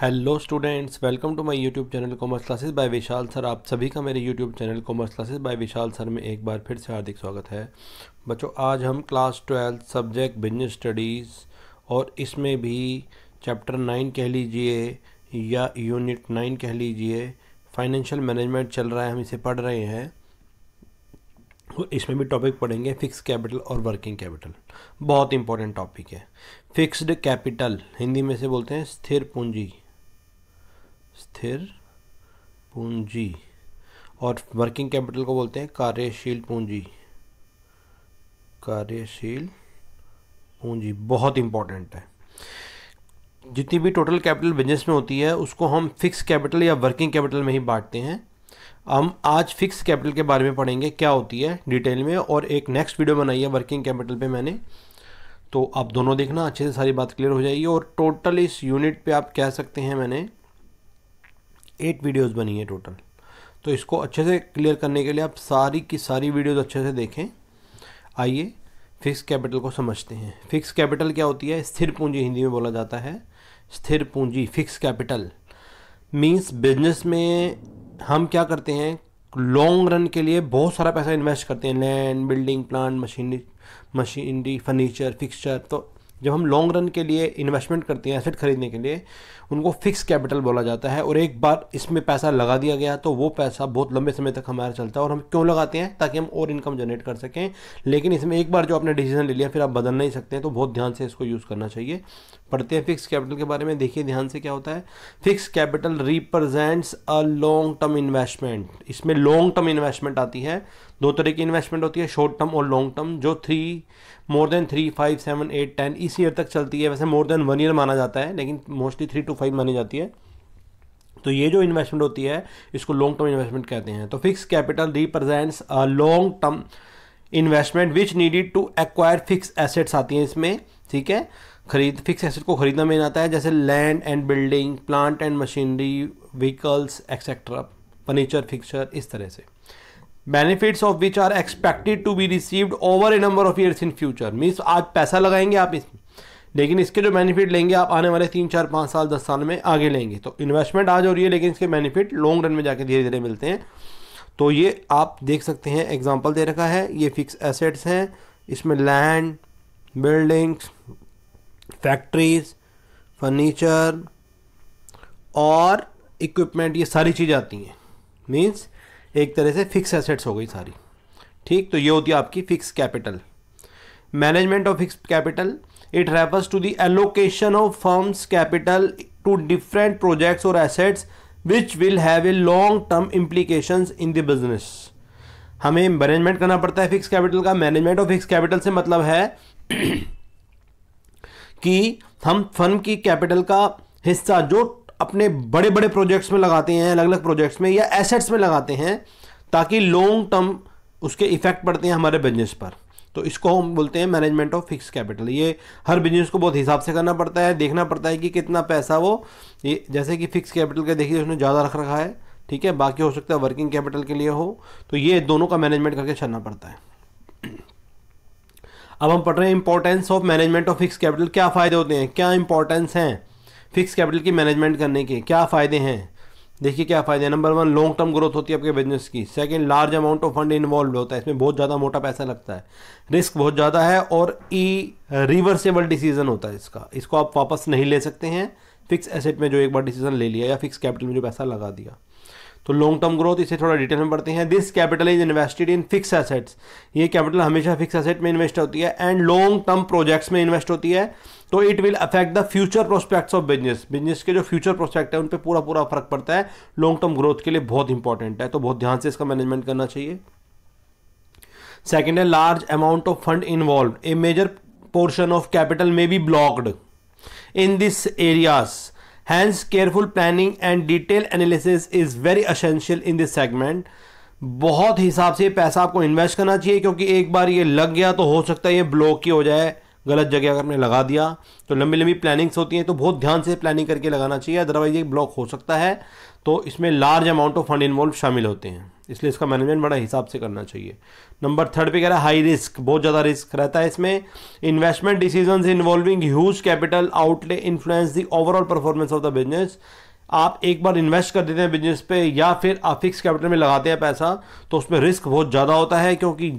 Hello students welcome to my YouTube channel commerce classes by Vishal sir आप सभी का मेरे YouTube channel commerce classes by Vishal sir में एक बार फिर से हार्दिक स्वागत है बच्चों आज हम class twelfth subject business studies और इसमें भी चैप्टर नाइन कह लीजिए या यूनिट नाइन कह लीजिए फाइनेंशियल मैनेजमेंट चल रहा है हम इसे पढ़ रहे हैं तो इसमें भी टॉपिक पढ़ेंगे फिक्स कैपिटल और वर्किंग कैपिटल बहुत इंपॉर्टेंट टॉपिक है फिक्स्ड कैपिटल हिंदी में से बोलते हैं स्थिर पूंजी स्थिर पूंजी और वर्किंग कैपिटल को बोलते हैं कार्यशील पूंजी कार्यशील पूंजी बहुत इंपॉर्टेंट है जितनी भी टोटल कैपिटल बिजनेस में होती है उसको हम फिक्स कैपिटल या वर्किंग कैपिटल में ही बांटते हैं हम आज फिक्स कैपिटल के बारे में पढ़ेंगे क्या होती है डिटेल में और एक नेक्स्ट वीडियो बनाई है वर्किंग कैपिटल पे मैंने तो आप दोनों देखना अच्छे से सारी बात क्लियर हो जाएगी और टोटल इस यूनिट पे आप कह सकते हैं मैंने एट वीडियोस बनी है टोटल तो इसको अच्छे से क्लियर करने के लिए आप सारी की सारी वीडियोस अच्छे से देखें आइए फिक्स कैपिटल को समझते हैं फिक्स कैपिटल क्या होती है स्थिर पूंजी हिंदी में बोला जाता है स्थिर पूंजी फिक्स कैपिटल मीन्स बिजनेस में हम क्या करते हैं लॉन्ग रन के लिए बहुत सारा पैसा इन्वेस्ट करते हैं land building plant machinery machinery furniture fixture तो जब हम लॉन्ग रन के लिए इन्वेस्टमेंट करते हैं एसेट खरीदने के लिए उनको फिक्स कैपिटल बोला जाता है और एक बार इसमें पैसा लगा दिया गया तो वो पैसा बहुत लंबे समय तक हमारा चलता है और हम क्यों लगाते हैं ताकि हम और इनकम जनरेट कर सकें लेकिन इसमें एक बार जो आपने डिसीजन ले लिया फिर आप बदल नहीं सकते हैं तो बहुत ध्यान से इसको यूज़ करना चाहिए पढ़ते हैं फिक्स कैपिटल के बारे में देखिए ध्यान से क्या होता है fix capital represents a long term investment इसमें लॉन्ग टर्म इन्वेस्टमेंट आती है दो तरह की इन्वेस्टमेंट होती है शॉर्ट टर्म और लॉन्ग टर्म जो three more than three five seven eight ten इस ईयर तक चलती है वैसे मोर देन वन ईयर माना जाता है लेकिन मोस्टली थ्री टू फाइव मानी जाती है तो ये जो इन्वेस्टमेंट होती है इसको लॉन्ग टर्म इन्वेस्टमेंट कहते हैं तो fix capital represents a long term investment which needed to acquire fix assets आती हैं इसमें ठीक है खरीद फिक्स एसेट को खरीदना मेन आता है जैसे land and building plant and machinery vehicles etcetera furniture fixture इस तरह से benefits of which are expected to be received over a number of years in future means आज पैसा लगाएंगे आप इसमें लेकिन इसके जो बेनिफिट लेंगे आप आने वाले तीन चार पाँच साल दस साल में आगे लेंगे तो इन्वेस्टमेंट आज हो रही है लेकिन इसके बेनिफिट लॉन्ग रन में जाके धीरे धीरे मिलते हैं तो ये आप देख सकते हैं एग्जाम्पल दे रखा है ये फिक्स एसेट्स हैं इसमें लैंड बिल्डिंग्स फैक्ट्रीज फर्नीचर और इक्विपमेंट ये सारी चीजें आती हैं मीन्स एक तरह से फिक्स एसेट्स हो गई सारी ठीक तो ये होती है आपकी fix capital management of fix capital it refers to the allocation of firms capital to different projects और assets which will have a long term implication in the business हमें मैनेजमेंट करना पड़ता है फिक्स कैपिटल का management of fix capital से मतलब है कि हम फर्म की कैपिटल का हिस्सा जो अपने बड़े बड़े प्रोजेक्ट्स में लगाते हैं अलग अलग प्रोजेक्ट्स में या एसेट्स में लगाते हैं ताकि लॉन्ग टर्म उसके इफ़ेक्ट पड़ते हैं हमारे बिजनेस पर तो इसको हम बोलते हैं मैनेजमेंट ऑफ फिक्स कैपिटल ये हर बिजनेस को बहुत हिसाब से करना पड़ता है देखना पड़ता है कि कितना पैसा वो ये जैसे कि फिक्स कैपिटल का देखिए उसने ज़्यादा रख रखा है ठीक है बाकी हो सकता है वर्किंग कैपिटल के लिए हो तो ये दोनों का मैनेजमेंट करके चलना पड़ता है अब हम पढ़ रहे हैं importance of management of fix capital क्या फ़ायदे होते हैं क्या इंपॉर्टेंस हैं फिक्स कैपिटल की मैनेजमेंट करने के क्या फ़ायदे हैं देखिए क्या फ़ायदे हैं number one long term growth होती है आपके बिजनेस की second large amount of fund involve होता है इसमें बहुत ज़्यादा मोटा पैसा लगता है रिस्क बहुत ज़्यादा है और ई रिवर्सेबल डिसीजन होता है इसका इसको आप वापस नहीं ले सकते हैं फिक्स एसेट में जो एक बार डिसीजन ले लिया या फिक्स कैपिटल में जो पैसा लगा दिया तो लॉन्ग टर्म ग्रोथ इसे थोड़ा डिटेल में पढ़ते हैं this capital is invested in fix assets ये कैपिटल हमेशा फिक्स एसेट में इन्वेस्ट होती है एंड लॉन्ग टर्म प्रोजेक्ट्स में इन्वेस्ट होती है तो it will affect the future prospects of business business के जो फ्यूचर प्रोस्पेक्ट है उन पर पूरा पूरा फर्क पड़ता है लॉन्ग टर्म ग्रोथ के लिए बहुत इंपॉर्टेंट है तो बहुत ध्यान से इसका मैनेजमेंट करना चाहिए सेकेंड है large amount of fund involve a major portion of capital may be blocked in this areas Hence, careful planning and detailed analysis is very essential in this segment. बहुत हिसाब से पैसा आपको इन्वेस्ट करना चाहिए क्योंकि एक बार ये लग गया तो हो सकता है ये ब्लॉक ही हो जाए गलत जगह अगर आपने लगा दिया तो लंबी लंबी प्लानिंग्स होती हैं तो बहुत ध्यान से प्लानिंग करके लगाना चाहिए अदरवाइज ये ब्लॉक हो सकता है तो इसमें large amount of fund involve शामिल होते हैं इसलिए इसका मैनेजमेंट बड़ा हिसाब से करना चाहिए नंबर थर्ड पे कह रहा है हाई रिस्क बहुत ज़्यादा रिस्क रहता है इसमें investment decision involving huge capital outlay influence the overall performance of the business आप एक बार इन्वेस्ट कर देते हैं बिजनेस पे या फिर आप फिक्स कैपिटल में लगाते हैं पैसा तो उसमें रिस्क बहुत ज़्यादा होता है क्योंकि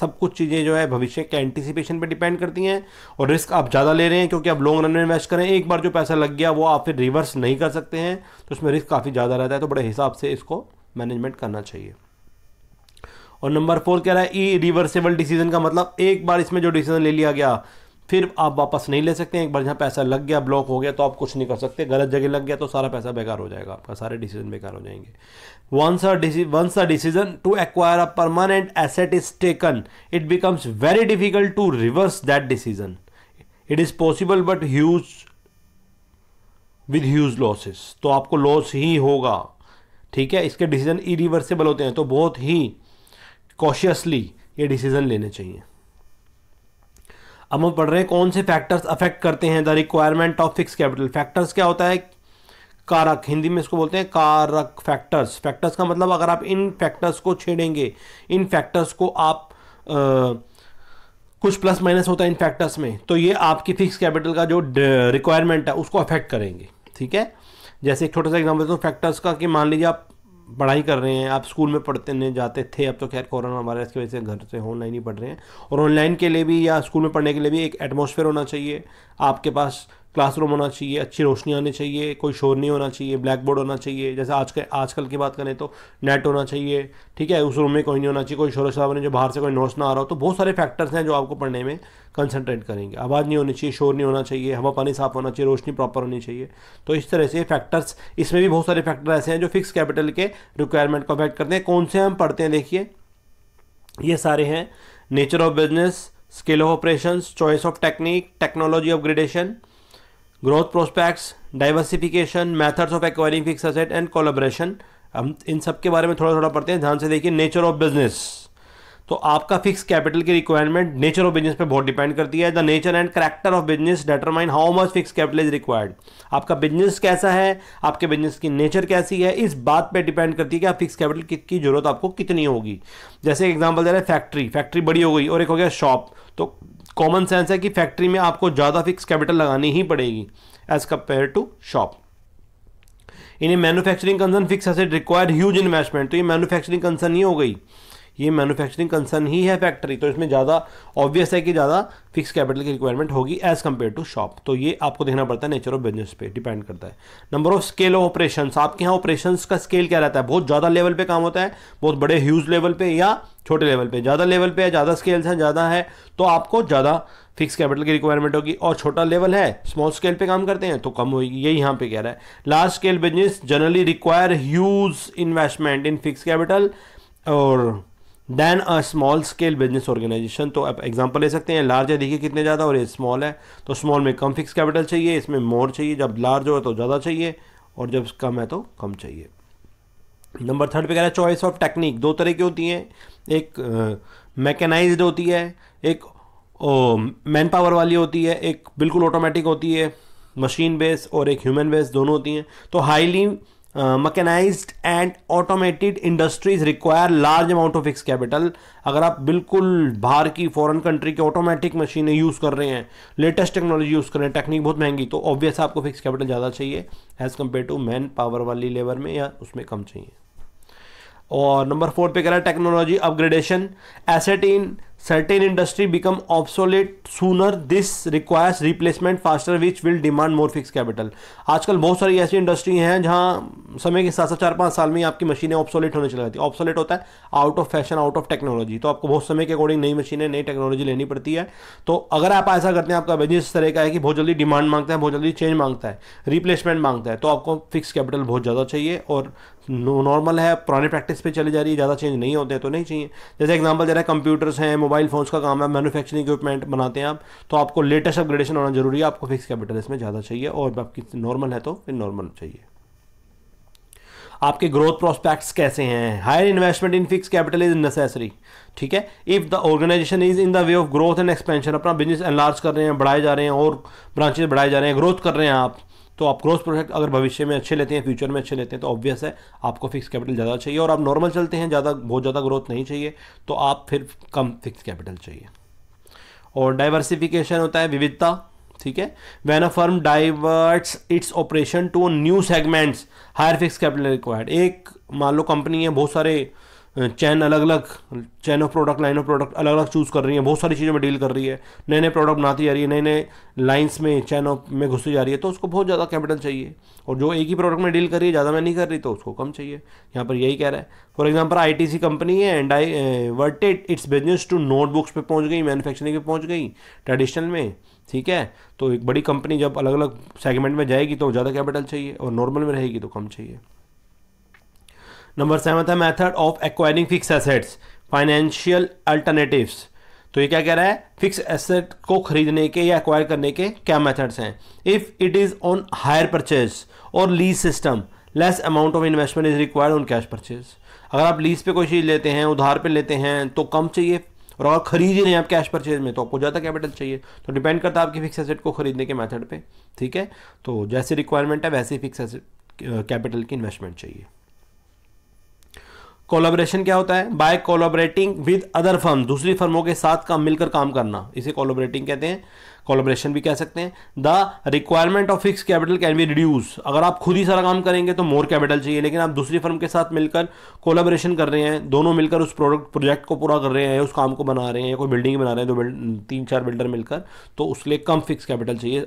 सब कुछ चीज़ें जो है भविष्य के एंटिसिपेशन पे डिपेंड करती हैं और रिस्क आप ज़्यादा ले रहे हैं क्योंकि आप लॉन्ग रन में इन्वेस्ट करें एक बार जो पैसा लग गया वो आप फिर रिवर्स नहीं कर सकते हैं तो उसमें रिस्क काफ़ी ज़्यादा रहता है तो बड़े हिसाब से इसको मैनेजमेंट करना चाहिए और नंबर फोर कह रहा है ई रिवर्सेबल डिसीजन का मतलब एक बार इसमें जो डिसीजन ले लिया गया फिर आप वापस नहीं ले सकते एक बार जहाँ पैसा लग गया ब्लॉक हो गया तो आप कुछ नहीं कर सकते गलत जगह लग गया तो सारा पैसा बेकार हो जाएगा आपका सारे डिसीजन बेकार हो जाएंगे once a once a decision to acquire a permanent asset is taken it becomes very difficult to reverse that decision it is possible but huge with huge losses तो आपको लॉस ही होगा ठीक है इसके डिसीजन इरिवर्सिबल होते हैं तो बहुत ही कॉशियसली ये डिसीजन लेने चाहिए अब हम पढ़ रहे हैं कौन से फैक्टर्स अफेक्ट करते हैं the requirement of fix capital factors क्या होता है कारक हिंदी में इसको बोलते हैं कारक फैक्टर्स फैक्टर्स का मतलब अगर आप इन फैक्टर्स को छेड़ेंगे इन फैक्टर्स को आप आ, कुछ प्लस माइनस होता है इन फैक्टर्स में तो ये आपकी फिक्स कैपिटल का जो रिक्वायरमेंट है उसको अफेक्ट करेंगे ठीक है जैसे एक छोटा सा एग्जाम्पल तो फैक्टर्स का कि मान लीजिए आप पढ़ाई कर रहे हैं आप स्कूल में पढ़ते जाते थे अब तो खैर कोरोना वायरस की वजह से घर से ऑनलाइन ही पढ़ रहे हैं और ऑनलाइन के लिए भी या स्कूल में पढ़ने के लिए भी एक एटमोसफेयर होना चाहिए आपके पास क्लासरूम होना चाहिए अच्छी रोशनी आनी चाहिए कोई शोर नहीं होना चाहिए ब्लैक बोर्ड होना चाहिए जैसे आज के आजकल की बात करें तो नेट होना चाहिए ठीक है उस रूम में कोई नहीं होना चाहिए कोई शोर शराब नहीं जो बाहर से कोई नोट्स ना आ रहा हो तो बहुत सारे फैक्टर्स हैं जो आपको पढ़ने में कंसनट्रेट करेंगे आवाज़ नहीं होनी चाहिए शोर नहीं होना चाहिए हवा पानी साफ होना चाहिए रोशनी प्रॉपर होनी चाहिए तो इस तरह से फैक्टर्स इसमें भी बहुत सारे फैक्टर ऐसे हैं जो फिक्स कैपिटल के रिक्वायरमेंट को अफेक्ट करते हैं कौन से हम पढ़ते हैं देखिए ये सारे हैं nature of business skill of operation choice of technique technology of gradation growth prospects diversification methods of acquiring fix asset and collaboration हम इन सब के बारे में थोड़ा थोड़ा पढ़ते हैं ध्यान से देखिए नेचर ऑफ बिजनेस तो आपका फिक्स कैपिटल की रिक्वायरमेंट नेचर ऑफ बिजनेस पे बहुत डिपेंड करती है the nature and character of business determine how much fix capital is required आपका बिजनेस कैसा है आपके बिजनेस की नेचर कैसी है इस बात पे डिपेंड करती है कि आप फिक्स कैपिटल की, की जरूरत आपको कितनी होगी जैसे एग्जाम्पल दे रहे हैं फैक्ट्री फैक्ट्री बड़ी हो गई और एक हो गया शॉप तो कॉमन सेंस है कि फैक्ट्री में आपको ज़्यादा फिक्स कैपिटल लगानी ही पड़ेगी एज कम्पेयर टू शॉप इन्हें manufacturing concern fix asset require huge investment तो ये मैन्युफैक्चरिंग कंसर्न ही हो गई ये मैन्युफैक्चरिंग कंसर्न ही है फैक्ट्री तो इसमें ज़्यादा ऑब्वियस है कि ज़्यादा फिक्स कैपिटल की रिक्वायरमेंट होगी एज कम्पेयर टू शॉप तो ये आपको देखना पड़ता है नेचर ऑफ बिजनेस पे डिपेंड करता है number of scale of operation आपके यहाँ ऑपरेशन का स्केल क्या रहता है बहुत ज़्यादा लेवल पे काम होता है बहुत बड़े ह्यूज लेवल पे या छोटे लेवल पर ज़्यादा लेवल पे है ज़्यादा स्केल्स हैं ज़्यादा है तो आपको ज़्यादा फिक्स कैपिटल की रिक्वायरमेंट होगी और छोटा लेवल है स्मॉल स्केल पे काम करते हैं तो कम होगी ये यहाँ पे कह रहा है large scale business generally require huge investment in fix capital और than a small scale business organisation तो आप एग्जाम्पल ले सकते हैं लार्ज है देखिए कितने ज़्यादा और ये स्मॉल है तो स्मॉल में कम फिक्स कैपिटल चाहिए इसमें मोर चाहिए जब लार्ज हो तो ज़्यादा चाहिए और जब कम है तो कम चाहिए नंबर थर्ड पे कह रहा है चॉइस ऑफ टेक्निक दो तरह की होती हैं एक मैकेनाइज uh, होती है एक मैन uh, पावर वाली होती है एक बिल्कुल ऑटोमेटिक होती है मशीन बेस और एक ह्यूमन बेस दोनों होती हैं तो highly Uh, and automated industries require large amount of fix capital अगर आप बिल्कुल बाहर की फॉरेन कंट्री के ऑटोमेटिक मशीनें यूज़ कर रहे हैं लेटेस्ट टेक्नोलॉजी यूज़ कर रहे हैं टेक्निक बहुत महंगी तो ऑब्वियस आपको फिक्स कैपिटल ज़्यादा चाहिए as compare to man power वाली लेबर में या उसमें कम चाहिए और नंबर फोर पे कह रहा है technology upgradation asset in certain industry become obsolete sooner this requires replacement faster which will demand more fixed capital आजकल बहुत सारी ऐसी इंडस्ट्री हैं जहाँ समय के साथ साथ चार पाँच साल में आपकी मशीनें ऑब्सोलेट होने चल जाती है ऑब्सोलेट होता है out of fashion out of technology तो आपको बहुत समय के अकॉर्डिंग नई मशीनें नई टेक्नोलॉजी लेनी पड़ती है तो अगर आप ऐसा करते हैं आपका बिजनेस इस तरह का है कि बहुत जल्दी डिमांड मांगता है बहुत जल्दी चेंज मांगता है रिप्लेसमेंट मांगता है तो आपको फिक्स कैपिटल बहुत ज़्यादा चाहिए और नॉर्मल है पुराने प्रैक्टिस पे चली जा रही है ज़्यादा चेंज नहीं होते तो नहीं चाहिए जैसे एग्जाम्पल जरा कंप्यूटर्स हैं मोबाइल फोन्स का काम है मैनुफैक्चरिंग इक्विपमेंट बनाते हैं आप तो आपको लेटेस्ट अपग्रेडेशन होना जरूरी है आपको फिक्स कैपिटल इसमें ज़्यादा चाहिए और आपकी नॉर्मल है तो फिर नॉर्मल चाहिए आपके ग्रोथ प्रोस्पेक्ट्स कैसे हैं higher investment in fix capital is necessary ठीक है if the organisation is in the way of growth and expansion अपना बिजनेस एनलार्ज कर रहे हैं बढ़ाए जा रहे हैं और ब्रांचेज बढ़ाए जा रहे हैं ग्रोथ कर रहे हैं आप तो आप ग्रोथ प्रोडक्ट अगर भविष्य में अच्छे लेते हैं फ्यूचर में अच्छे लेते हैं तो ऑब्वियस है आपको फिक्स कैपिटल ज़्यादा चाहिए और आप नॉर्मल चलते हैं ज़्यादा बहुत ज़्यादा ग्रोथ नहीं चाहिए तो आप फिर कम फिक्स कैपिटल चाहिए और डाइवर्सिफिकेशन होता है विविधता ठीक है when a firm diverts its operation to new segments higher fix capital required एक मान लो कंपनी है बहुत सारे चैन अलग अलग chain of product line of product अलग अलग चूज़ कर रही है बहुत सारी चीज़ों में डील कर रही है नए नए प्रोडक्ट बनाती जा रही है नए नए लाइन्स में चैन ऑफ में घुसती जा रही है तो उसको बहुत ज़्यादा कैपिटल चाहिए और जो एक ही प्रोडक्ट में डील कर रही है ज़्यादा में नहीं कर रही तो उसको कम चाहिए यहाँ पर यही कह रहा है for example I T C company है and diverted its business to notebooks पर पहुँच गई मैनुफैक्चरिंग पर पहुँच गई ट्रेडिशनल में ठीक है तो एक बड़ी कंपनी जब अलग अलग सेगमेंट में जाएगी तो ज़्यादा कैपिटल चाहिए और नॉर्मल में रहेगी तो कम चाहिए नंबर सेवन है method of acquiring fix assets financial alternatives तो ये क्या कह रहा है फिक्स एसेट को खरीदने के या एक्वायर करने के क्या मेथड्स हैं if it is on hire purchase और lease system less amount of investment is required on cash purchase अगर आप लीज पे कोई चीज़ लेते हैं उधार पे लेते हैं तो कम चाहिए और अगर खरीद ही नहीं आप कैश परचेज में तो आपको ज़्यादा कैपिटल चाहिए तो डिपेंड करता है आपकी फिक्स एसेट को खरीदने के मेथड पे ठीक है तो जैसे रिक्वायरमेंट है वैसे ही फिक्स एसेट कैपिटल की इन्वेस्टमेंट चाहिए कोलाब्रेशन क्या होता है by collaborating with other firm दूसरी फर्मों के साथ काम मिलकर काम करना इसे कोलाबरेटिंग कहते हैं कोलाब्रेशन भी कह सकते हैं the requirement of fix capital can be reduce अगर आप खुद ही सारा काम करेंगे तो मोर कैपिटल चाहिए लेकिन आप दूसरी फर्म के साथ मिलकर कोलाब्रेशन कर रहे हैं दोनों मिलकर उस प्रोडक्ट प्रोजेक्ट को पूरा कर रहे हैं उस काम को बना रहे हैं या कोई बिल्डिंग बना रहे हैं दो तीन चार बिल्डर मिलकर तो उसके लिए कम फिक्स कैपिटल चाहिए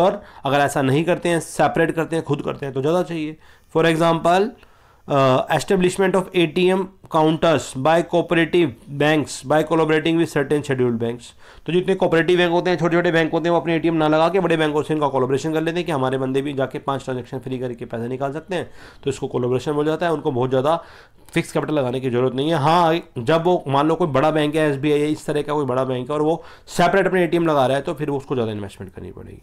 और अगर ऐसा नहीं करते हैं सेपरेट करते हैं खुद करते हैं तो ज़्यादा चाहिए for example establishment of A T M counters by cooperative banks by collaborating with certain scheduled banks तो जितने कोऑपरेटिव बैंक होते हैं छोटे छोटे बैंक होते हैं वो अपने ए टी एम ना लगा के बड़े बैंकों से इनका कोलोब्रेशन कर लेते हैं कि हमारे बंदे भी जाके पाँच ट्रांजेक्शन फ्री करके पैसे निकाल सकते हैं तो इसको कोलोब्रेशन बोल जाता है उनको बहुत ज़्यादा फिक्स कैपिटल लगाने की जरूरत नहीं है हाँ जब वो मान लो कोई बड़ा बैंक है एस बी आई इस तरह का कोई बड़ा बैंक है और वो सेपरेट अपने ए टी एम लगा रहा है तो फिर उसको ज़्यादा इन्वेस्टमेंट करनी पड़ेगी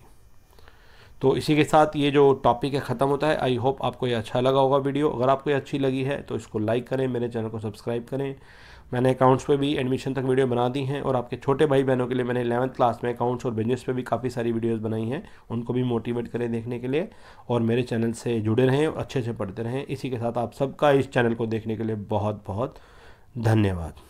तो इसी के साथ ये जो टॉपिक है ख़त्म होता है आई होप आपको ये अच्छा लगा होगा वीडियो अगर आपको ये अच्छी लगी है तो इसको लाइक करें मेरे चैनल को सब्सक्राइब करें मैंने अकाउंट्स पे भी एडमिशन तक वीडियो बना दी हैं और आपके छोटे भाई बहनों के लिए मैंने इलेवंथ क्लास में अकाउंट्स और बिजनेस पे भी काफ़ी सारी वीडियोस बनाई हैं उनको भी मोटिवेट करें देखने के लिए और मेरे चैनल से जुड़े रहें और अच्छे से पढ़ते रहें इसी के साथ आप सबका इस चैनल को देखने के लिए बहुत बहुत धन्यवाद